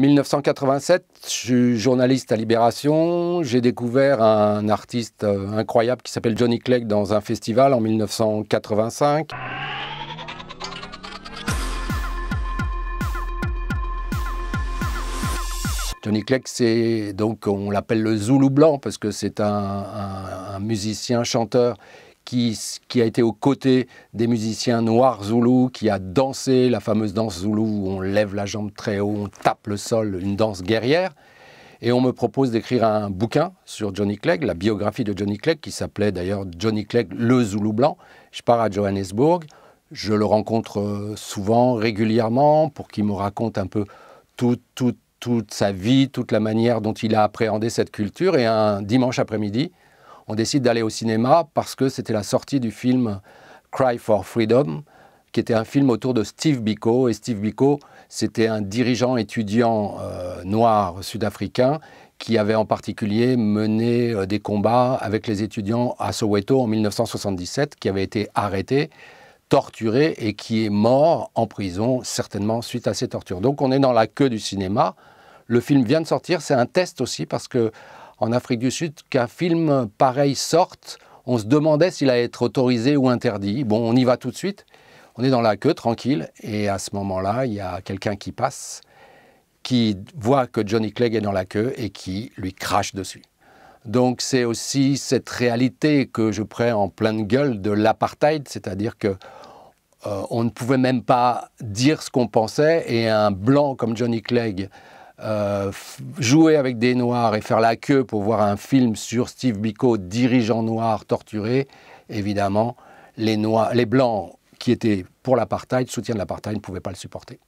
1987, je suis journaliste à Libération. J'ai découvert un artiste euh, incroyable qui s'appelle Johnny Clegg dans un festival en 1985. Johnny Clegg, c'est donc on l'appelle le Zoulou blanc parce que c'est un, un musicien chanteur qui, a été aux côtés des musiciens noirs zoulous, qui a dansé la fameuse danse zoulou où on lève la jambe très haut, on tape le sol, une danse guerrière. Et on me propose d'écrire un bouquin sur Johnny Clegg, la biographie de Johnny Clegg, qui s'appelait d'ailleurs Johnny Clegg, le zoulou blanc. Je pars à Johannesburg, je le rencontre euh, souvent, régulièrement, pour qu'il me raconte un peu toute sa vie, toute la manière dont il a appréhendé cette culture. Et un dimanche après-midi, on décide d'aller au cinéma parce que c'était la sortie du film Cry for Freedom, qui était un film autour de Steve Biko. Et Steve Biko, c'était un dirigeant étudiant euh, noir sud-africain qui avait en particulier mené euh, des combats avec les étudiants à Soweto en 1977, qui avait été arrêté, torturé et qui est mort en prison, certainement suite à ces tortures. Donc on est dans la queue du cinéma. Le film vient de sortir, c'est un test aussi parce que en Afrique du Sud qu'un film pareil sorte. On se demandait s'il allait être autorisé ou interdit. Bon, on y va tout de suite. On est dans la queue, tranquille. Et à ce moment-là, il y a quelqu'un qui passe, qui voit que Johnny Clegg est dans la queue et qui lui crache dessus. Donc c'est aussi cette réalité que je prends en pleine gueule de l'apartheid, c'est-à-dire que euh, on ne pouvait même pas dire ce qu'on pensait et un blanc comme Johnny Clegg euh, jouer avec des noirs et faire la queue pour voir un film sur Steve Biko, dirigeant noir torturé, évidemment, les, noirs, les blancs qui étaient pour l'apartheid, soutien de l'apartheid, ne pouvaient pas le supporter.